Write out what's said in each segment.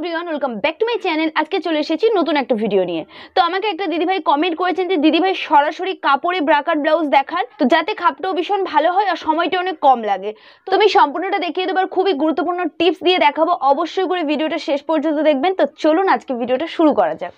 Everyone welcome back to my channel আজকে চলে এসেছি নতুন একটা ভিডিও নিয়ে তো আমাকে একটা দিদিভাই কমেন্ট করেছেন যে দিদিভাই সরাসরি কাপড়ে ব্রাকার ব্লাউজ দেখান তো যাতে খাপটাও ভীষণ ভালো হয় আর সময়টা অনেক কম লাগে তো আমি সম্পূর্ণটা দেখিয়ে দেবার খুবই গুরুত্বপূর্ণ টিপস দিয়ে দেখাবো অবশ্যই করে ভিডিওটা শেষ পর্যন্ত দেখবেন তো চলুন আজকে ভিডিওটা শুরু করা যাক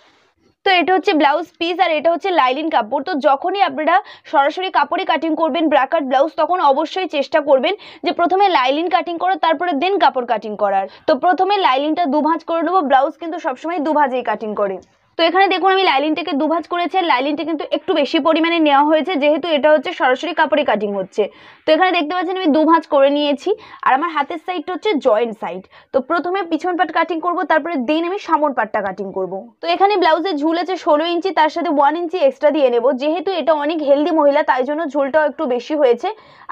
তো এটা হচ্ছে ব্লাউজ পিস আর এটা হচ্ছে লাইলিন কাপড় তো যখনই আপনারা সরাসরি কাপড়ে কাটিং করবেন ব্রাকার ব্লাউজ তখন অবশ্যই চেষ্টা করবেন যে প্রথমে লাইলিন কাটিং করার তারপরে দেন কাপড় কাটিং করার তো প্রথমে লাইলিনটা দুভাঁজ করে নেবো ব্লাউজ কিন্তু সবসময় দুভাঁজেই কাটিং করে তো এখানে দেখুন আমি লাইলিনটাকে দুভাজ করেছি আর লাইলিনটা কিন্তু একটু বেশি পরিমাণে নেওয়া হয়েছে যেহেতু এটা হচ্ছে সরাসরি কাপড়ে কাটিং হচ্ছে তো এখানে দেখতে পাচ্ছেন আমি দুভাজ করে নিয়েছি আর আমার হাতের সাইডটা হচ্ছে জয়েন্ট সাইড তো প্রথমে পিছন পাট কাটিং করব তারপরে দেন আমি সামন পাটটা কাটিং করব তো এখানে ব্লাউজের ঝুল আছে ষোলো ইঞ্চি তার সাথে ওয়ান ইঞ্চি এক্সট্রা দিয়ে নেব যেহেতু এটা অনেক হেলদি মহিলা তাই জন্য ঝোলটাও একটু বেশি হয়েছে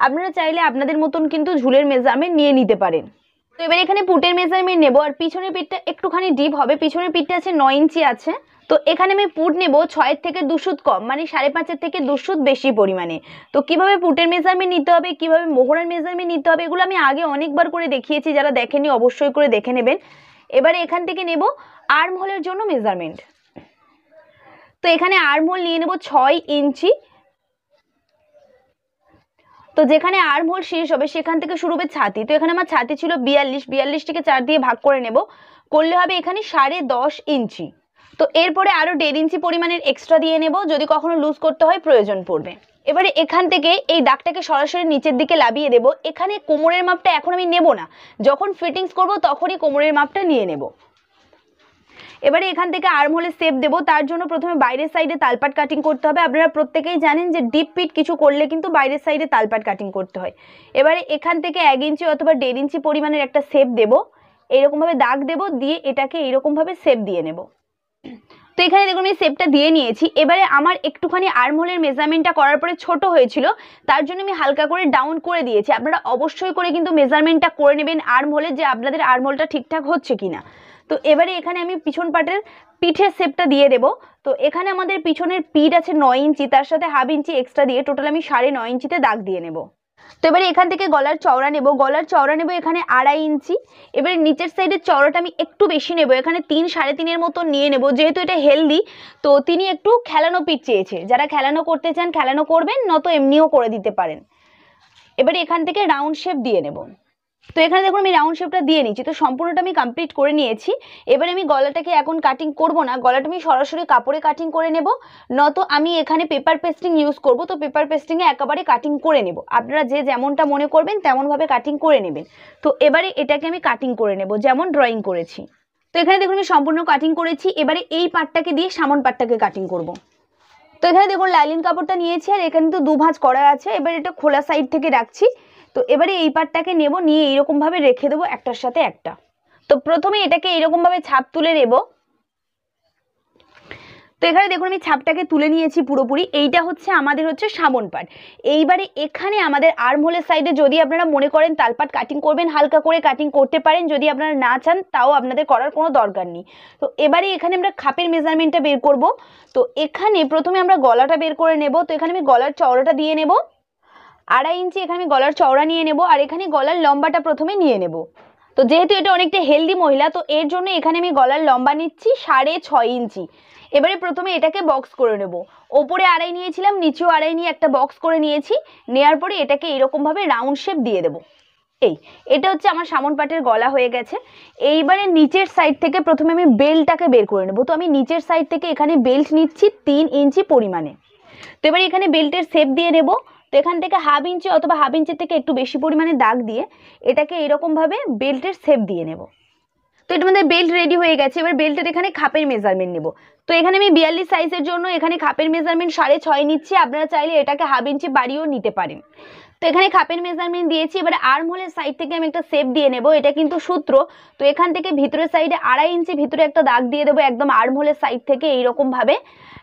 আপনারা চাইলে আপনাদের মতন কিন্তু ঝুলের মেজামে নিয়ে নিতে পারেন তো এবার এখানে পুটের মেজারমেন্ট নেব আর পিছনের পিঠটা একটুখানি ডিপ হবে পিছনের পিঠটা আছে নয় ইঞ্চি আছে তো এখানে আমি পুট নেব ছয়ের থেকে দুশুত কম মানে সাড়ে পাঁচের থেকে দুশুত বেশি পরিমাণে তো কিভাবে পুটের মেজারমেন্ট নিতে হবে কিভাবে মোহরার মেজারমেন্ট নিতে হবে এগুলো আমি আগে অনেকবার করে দেখিয়েছি যারা দেখেনি অবশ্যই করে দেখে নেবেন এবারে এখান থেকে নেব আর্ম হোলের জন্য মেজারমেন্ট তো এখানে আর্ম হোল নিয়ে নেব ছয় ইঞ্চি তো যেখানে আর্মহোল শেষ হবে সেখান থেকে শুরু হবে ছাতি তো এখানে আমার ছাতি ছিল বিয়াল্লিশ বিয়াল্লিশটিকে চার দিয়ে ভাগ করে নেব করলে হবে এখানে সাড়ে দশ ইঞ্চি তো এরপরে আরও দেড় ইঞ্চি পরিমাণের এক্সট্রা দিয়ে নেব যদি কখনো লুজ করতে হয় প্রয়োজন পড়বে এবারে এখান থেকে এই দাগটাকে সরাসরি নিচের দিকে লাভিয়ে দেব এখানে কোমরের মাপটা এখন আমি নেব না যখন ফিটিংস করব তখনই কোমরের মাপটা নিয়ে নেব এবারে এখান থেকে আর্ম হলে সেপ দেবো তার জন্য প্রথমে বাইরের সাইডে তালপাট কাটিং করতে হবে আপনারা প্রত্যেকেই জানেন যে ডিপ পিট কিছু করলে কিন্তু বাইরের সাইডে তালপাট কাটিং করতে হয় এবারে এখান থেকে এক ইঞ্চি অথবা দেড় ইঞ্চি পরিমাণের একটা সেপ দেবো এইরকমভাবে দাগ দেবো দিয়ে এটাকে এইরকমভাবে সেপ দিয়ে নেব তো এখানে দেখুন আমি সেপটা দিয়ে নিয়েছি এবারে আমার একটুখানি আর্মহোলের মেজারমেন্টটা করার পরে ছোট হয়েছিল তার জন্য আমি হালকা করে ডাউন করে দিয়েছি আপনারা অবশ্যই করে কিন্তু মেজারমেন্টটা করে নেবেন আর্মহোলের যে আপনাদের আর্মহোলটা ঠিকঠাক হচ্ছে কিনা তো এবারে এখানে আমি পিছন পাটের পিঠের শেপটা দিয়ে দেব তো এখানে আমাদের পিছনের পিঠ আছে নয় ইঞ্চি তার সাথে হাফ ইঞ্চি এক্সট্রা দিয়ে টোটাল আমি সাড়ে নয় ইঞ্চিতে দাগ দিয়ে নেব তো এবারে এখান থেকে গলার চওড়া নেব গলার চওড়া নেব এখানে আড়াই ইঞ্চি এবারে নিচের সাইডের চওড়াটা আমি একটু বেশি নেব এখানে তিন সাড়ে তিনের মতো নিয়ে নেব যেহেতু এটা হেলদি তো তিনি একটু খেলানো পিঠ চেয়েছে যারা খেলানো করতে চান খেলানো করবেন নত এমনিও করে দিতে পারেন এবারে এখান থেকে রাউন্ড শেপ দিয়ে নেব তো এখানে দেখুন আমি রাউন্ড শেপটা দিয়ে নিচ্ছি তো সম্পূর্ণটা আমি কমপ্লিট করে নিয়েছি এবারে আমি গলাটাকে এখন কাটিং করব না গলাটা আমি সরাসরি কাপড়ে কাটিং করে নেব নতো আমি এখানে পেপার পেস্টিং ইউজ করব তো পেপার পেস্টিংয়ে একেবারে কাটিং করে নেব আপনারা যে যেমনটা মনে করবেন তেমনভাবে কাটিং করে নেবেন তো এবারে এটাকে আমি কাটিং করে নেব যেমন ড্রয়িং করেছি তো এখানে দেখুন আমি সম্পূর্ণ কাটিং করেছি এবারে এই পাটটাকে দিয়ে সামন পাটটাকে কাটিং করব। তো এখানে দেখুন লাইলিন কাপড়টা নিয়েছি আর এখানে তো দুভাঁজ করা আছে এবার এটা খোলা সাইড থেকে রাখছি তো এবারে এই পাটটাকে নেব নিয়ে এইরকমভাবে রেখে দেবো একটার সাথে একটা তো প্রথমে এটাকে এইরকমভাবে ছাপ তুলে নেব তো এখানে দেখুন আমি ছাপটাকে তুলে নিয়েছি পুরোপুরি এইটা হচ্ছে আমাদের হচ্ছে সামন পাট এইবারে এখানে আমাদের আর্ম হোলের সাইডে যদি আপনারা মনে করেন তালপাট কাটিং করবেন হালকা করে কাটিং করতে পারেন যদি আপনারা না চান তাও আপনাদের করার কোনো দরকার নেই তো এবারে এখানে আমরা খাপের মেজারমেন্টটা বের করব তো এখানে প্রথমে আমরা গলাটা বের করে নেব তো এখানে আমি গলার চওড়াটা দিয়ে নেবো আড়াই ইঞ্চি এখানে আমি গলার চওড়া নিয়ে নেব আর এখানে গলার লম্বাটা প্রথমে নিয়ে নেব তো যেহেতু এটা অনেকটা হেলদি মহিলা তো এর জন্য এখানে আমি গলার লম্বা নিচ্ছি সাড়ে ছয় ইঞ্চি এবারে প্রথমে এটাকে বক্স করে নেব ওপরে আড়াই নিয়েছিলাম নিচেও আড়াই নিয়ে একটা বক্স করে নিয়েছি নেয়ার পরে এটাকে এরকমভাবে রাউন্ড শেপ দিয়ে দেবো এই এটা হচ্ছে আমার সামন পাটের গলা হয়ে গেছে এইবারে নিচের সাইড থেকে প্রথমে আমি বেল্টটাকে বের করে নেবো তো আমি নিচের সাইড থেকে এখানে বেল্ট নিচ্ছি তিন ইঞ্চি পরিমাণে তো এবার এখানে বেল্টের শেপ দিয়ে নেবো তো এখান থেকে হাফ ইঞ্চি অথবা হাফ ইঞ্চির থেকে একটু বেশি পরিমাণে দাগ দিয়ে এটাকে এরকমভাবে বেল্টের শেপ দিয়ে নেব তো এটা আমাদের বেল্ট রেডি হয়ে গেছে এবার বেল্টের এখানে খাপের মেজারমেন্ট নেব তো এখানে আমি বিয়াল্লিশ সাইজের জন্য এখানে খাপের মেজারমেন্ট সাড়ে ছয় নিচ্ছি আপনারা চাইলে এটাকে হাফ ইঞ্চি বাড়িয়েও নিতে পারেন তো এখানে খাপের মেজারমেন্ট দিয়েছি এবার আর্ম হোলের সাইড থেকে আমি একটা সেপ দিয়ে নেব এটা কিন্তু সূত্র তো এখান থেকে ভিতরের সাইডে আড়াই ইঞ্চি ভিতরে একটা দাগ দিয়ে দেবো একদম আর্ম হোলের সাইড থেকে এইরকমভাবে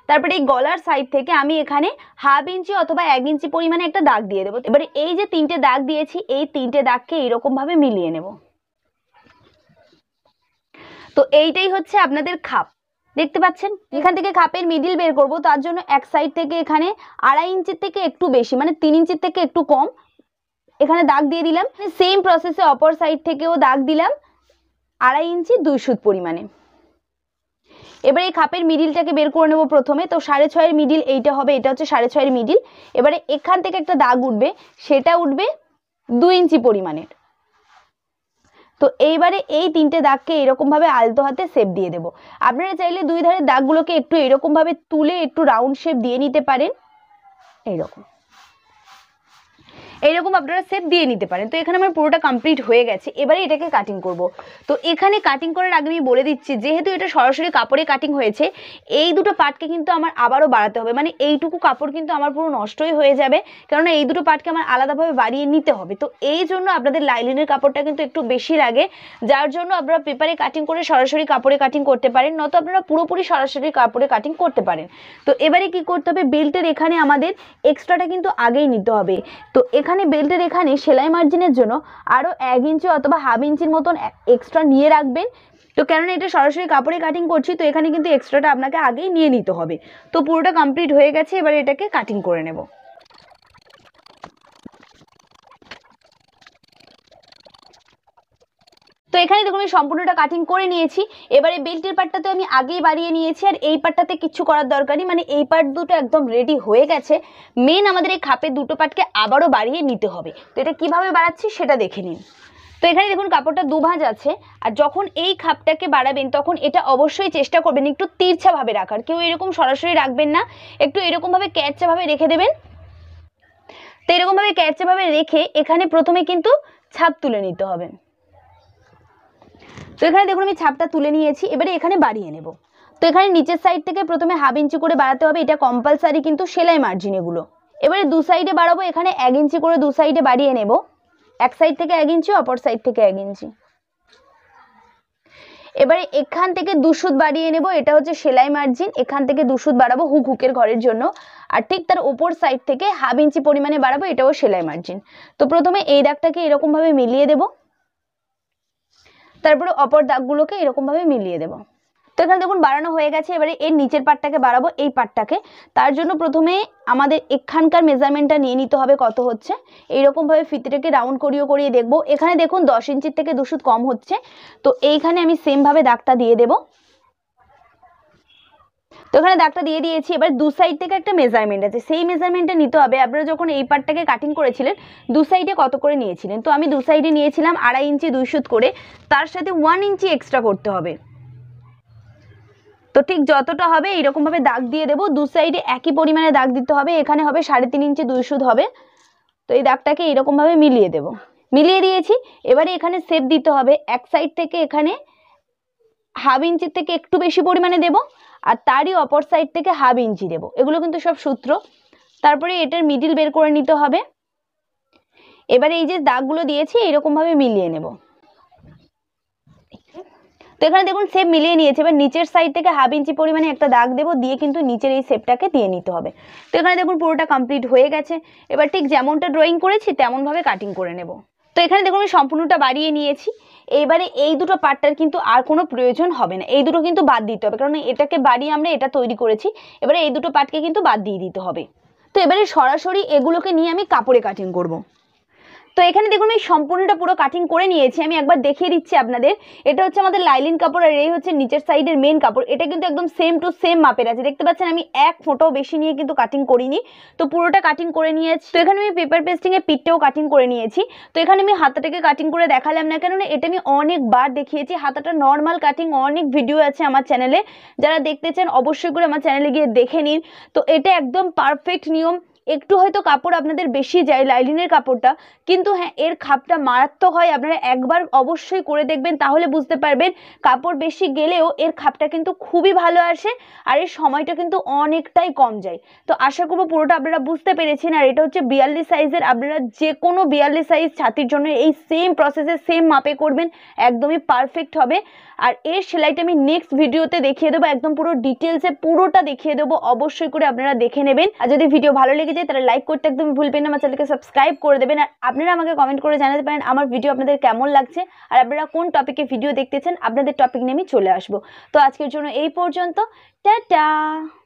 তারপরে এই গলার সাইড থেকে আমি এখানে হাফ ইঞ্চি অথবা এক ইঞ্চি পরিমাণে একটা দাগ দিয়ে দেবো এবারে এই যে তিনটে দাগ দিয়েছি এই তিনটে দাগকে এইরকমভাবে মিলিয়ে নেবো তো এইটাই হচ্ছে আপনাদের খাপ দেখতে পাচ্ছেন এখান থেকে খাপের মিডিল বের করব তার জন্য এক সাইড থেকে এখানে আড়াই ইঞ্চির থেকে একটু বেশি মানে তিন ইঞ্চির থেকে একটু কম এখানে দাগ দিয়ে দিলাম সেম প্রসেসে অপর সাইড থেকেও দাগ দিলাম আড়াই ইঞ্চি দুই সুদ পরিমাণে এবারে এই খাপের মিডিলটাকে বের করে নেবো প্রথমে তো সাড়ে ছয়ের মিডিল এইটা হবে এটা হচ্ছে সাড়ে ছয়ের মিডিল এবারে এখান থেকে একটা দাগ উঠবে সেটা উঠবে দুই ইঞ্চি পরিমাণের তো এইবারে এই তিনটে দাগকে এরকমভাবে আলতো হাতে শেপ দিয়ে দেব আপনারা চাইলে দুই ধারে দাগগুলোকে একটু এরকমভাবে তুলে একটু রাউন্ড শেপ দিয়ে নিতে পারেন এরকম এইরকম আপনারা সেপ দিয়ে নিতে পারেন তো এখানে আমার পুরোটা কমপ্লিট হয়ে গেছে এবারে এটাকে কাটিং করব তো এখানে কাটিং করার আগে আমি বলে দিচ্ছি যেহেতু এটা সরাসরি কাপড়ে কাটিং হয়েছে এই দুটো পার্টকে কিন্তু আমার আবারও বাড়াতে হবে মানে এইটুকু কাপড় কিন্তু আমার পুরো নষ্টই হয়ে যাবে কেননা এই দুটো পার্টকে আমার আলাদাভাবে বাড়িয়ে নিতে হবে তো এই জন্য আপনাদের লাইলিনের কাপড়টা কিন্তু একটু বেশি লাগে যার জন্য আপনারা পেপারে কাটিং করে সরাসরি কাপড়ে কাটিং করতে পারেন নয়তো আপনারা পুরোপুরি সরাসরি কাপড়ে কাটিং করতে পারেন তো এবারে কি করতে হবে বেল্টের এখানে আমাদের এক্সট্রাটা কিন্তু আগেই নিতে হবে তো এখানে বেল্টের এখানে সেলাই মার্জিনের জন্য আরও এক ইঞ্চি অথবা হাফ ইঞ্চির মতন এক্সট্রা নিয়ে রাখবেন তো কেননা এটা সরাসরি কাপড়ে কাটিং করছি তো এখানে কিন্তু এক্সট্রাটা আপনাকে আগেই নিয়ে নিতে হবে তো পুরোটা কমপ্লিট হয়ে গেছে এবার এটাকে কাটিং করে নেব তো এখানে দেখুন আমি সম্পূর্ণটা কাটিং করে নিয়েছি এবারে বেল্টের পাটটাতে আমি আগেই বাড়িয়ে নিয়েছি আর এই পাটটাতে কিছু করার দরকার নেই মানে এই পাট দুটো একদম রেডি হয়ে গেছে মেন আমাদের এই খাপের দুটো পাটকে আবারও বাড়িয়ে নিতে হবে তো এটা কিভাবে বাড়াচ্ছি সেটা দেখে নিন তো এখানে দেখুন কাপড়টা দুভাঁজ আছে আর যখন এই খাপটাকে বাড়াবেন তখন এটা অবশ্যই চেষ্টা করবেন একটু তীর্ছাভাবে রাখার কেউ এরকম সরাসরি রাখবেন না একটু এরকমভাবে ক্যারচাভাবে রেখে দেবেন তো এরকমভাবে ক্যারচাভাবে রেখে এখানে প্রথমে কিন্তু ছাপ তুলে নিতে হবে তো এখানে দেখুন আমি ছাপটা তুলে নিয়েছি এবারে এখানে বাড়িয়ে নেব তো এখানে নিচের সাইড থেকে প্রথমে হাফ ইঞ্চি করে বাড়াতে হবে এটা কম্পালসারি কিন্তু সেলাই মার্জিন এগুলো এবারে দু সাইডে বাড়াবো এখানে এক ইঞ্চি করে দু সাইডে বাড়িয়ে নেব এক সাইড থেকে এক ইঞ্চি অপর সাইড থেকে এক ইঞ্চি এবারে এখান থেকে দুশুদ বাড়িয়ে নেব এটা হচ্ছে সেলাই মার্জিন এখান থেকে দুশুদ বাড়াবো হুক হুকের ঘরের জন্য আর ঠিক তার ওপর সাইড থেকে হাফ ইঞ্চি পরিমাণে বাড়াবো এটাও সেলাই মার্জিন তো প্রথমে এই দাগটাকে এরকমভাবে মিলিয়ে দেবো তারপরে অপর দাগগুলোকে এরকমভাবে মিলিয়ে দেবো তো এখানে দেখুন বাড়ানো হয়ে গেছে এবারে এর নিচের পাটটাকে বাড়াবো এই পাটটাকে তার জন্য প্রথমে আমাদের এখানকার মেজারমেন্টটা নিয়ে নিতে হবে কত হচ্ছে এইরকমভাবে ফিতেটাকে রাউন্ড করিয়ে করিয়ে দেখব এখানে দেখুন দশ ইঞ্চির থেকে দুশো কম হচ্ছে তো এইখানে আমি সেমভাবে দাগটা দিয়ে দেবো তো এখানে দাগটা দিয়ে দিয়েছি এবার দু সাইড থেকে একটা মেজারমেন্ট আছে সেই মেজারমেন্টটা নিতে হবে আপনারা যখন এই পার্টটাকে কাটিং করেছিলেন দু সাইডে কত করে নিয়েছিলেন তো আমি দু সাইডে নিয়েছিলাম আড়াই ইঞ্চি দুই সুত করে তার সাথে ওয়ান ইঞ্চি এক্সট্রা করতে হবে তো ঠিক যতটা হবে এইরকমভাবে দাগ দিয়ে দেবো দু সাইডে একই পরিমাণে দাগ দিতে হবে এখানে হবে সাড়ে তিন ইঞ্চি দুই সুদ হবে তো এই দাগটাকে এইরকমভাবে মিলিয়ে দেব মিলিয়ে দিয়েছি এবারে এখানে সেপ দিতে হবে এক সাইড থেকে এখানে হাফ ইঞ্চির থেকে একটু বেশি পরিমাণে দেবো আর তারই অপর সাইড থেকে হাফ ইঞ্চি দেবো এগুলো কিন্তু সব সূত্র তারপরে এটার মিডিল বের করে নিতে হবে এবারে এই যে দাগগুলো দিয়েছি এরকমভাবে মিলিয়ে নেব তো এখানে দেখুন সেপ মিলিয়ে নিয়েছে এবার নিচের সাইড থেকে হাফ ইঞ্চি পরিমাণে একটা দাগ দেবো দিয়ে কিন্তু নিচের এই সেপটাকে দিয়ে নিতে হবে তো এখানে দেখুন পুরোটা কমপ্লিট হয়ে গেছে এবার ঠিক যেমনটা ড্রয়িং করেছি তেমনভাবে কাটিং করে নেব তো এখানে দেখুন আমি সম্পূর্ণটা বাড়িয়ে নিয়েছি এইবারে এই দুটো পার্টটার কিন্তু আর কোনো প্রয়োজন হবে না এই দুটো কিন্তু বাদ দিতে হবে কারণ এটাকে বাড়িয়ে আমরা এটা তৈরি করেছি এবারে এই দুটো পার্টকে কিন্তু বাদ দিয়ে দিতে হবে তো এবারে সরাসরি এগুলোকে নিয়ে আমি কাপড়ে কাটিং করবো তো এখানে দেখুন আমি সম্পূর্ণটা পুরো কাটিং করে নিয়েছি আমি একবার দেখিয়ে দিচ্ছি আপনাদের এটা হচ্ছে আমাদের লাইলিন কাপড় আর এই হচ্ছে নিচের সাইডের মেন কাপড় এটা কিন্তু একদম সেম টু সেম মাপের আছে দেখতে পাচ্ছেন আমি এক ফোঁটাও বেশি নিয়ে কিন্তু কাটিং করিনি তো পুরোটা কাটিং করে নিয়েছি তো এখানে আমি পেপার পেস্টিংয়ে পিঠটাও কাটিং করে নিয়েছি তো এখানে আমি হাতাটাকে কাটিং করে দেখালাম না কেননা এটা আমি অনেকবার দেখিয়েছি হাতাটা নর্মাল কাটিং অনেক ভিডিও আছে আমার চ্যানেলে যারা দেখতে চান অবশ্যই করে আমার চ্যানেলে গিয়ে দেখে নিন তো এটা একদম পারফেক্ট নিয়ম একটু হয়তো কাপড় আপনাদের বেশি যায় লাইলিনের কাপড়টা কিন্তু হ্যাঁ এর খাপটা মারাত্মক হয় আপনারা একবার অবশ্যই করে দেখবেন তাহলে বুঝতে পারবেন কাপড় বেশি গেলেও এর খাপটা কিন্তু খুবই ভালো আসে আর এর সময়টা কিন্তু অনেকটাই কম যায় তো আশা করবো পুরোটা আপনারা বুঝতে পেরেছেন আর এটা হচ্ছে বিয়াল্লিশ সাইজের আপনারা যে কোনো বিয়াল্লিশ সাইজ ছাতির জন্য এই সেম প্রসেসে সেম মাপে করবেন একদমই পারফেক্ট হবে আর এর সেলাইটা আমি নেক্সট ভিডিওতে দেখিয়ে দেবো একদম পুরো ডিটেলসে পুরোটা দেখিয়ে দেবো অবশ্যই করে আপনারা দেখে নেবেন আর যদি ভিডিও ভালো লেগে যায় তাহলে লাইক করতে একদম ভুলবেন না আমার চ্যানেলকে সাবস্ক্রাইব করে দেবেন আর আপনারা আমাকে কমেন্ট করে জানাতে পারেন আমার ভিডিও আপনাদের কেমন লাগছে আর আপনারা কোন টপিকে ভিডিও দেখতে চান আপনাদের টপিক নিয়ে আমি চলে আসবো তো আজকের জন্য এই পর্যন্ত টাটা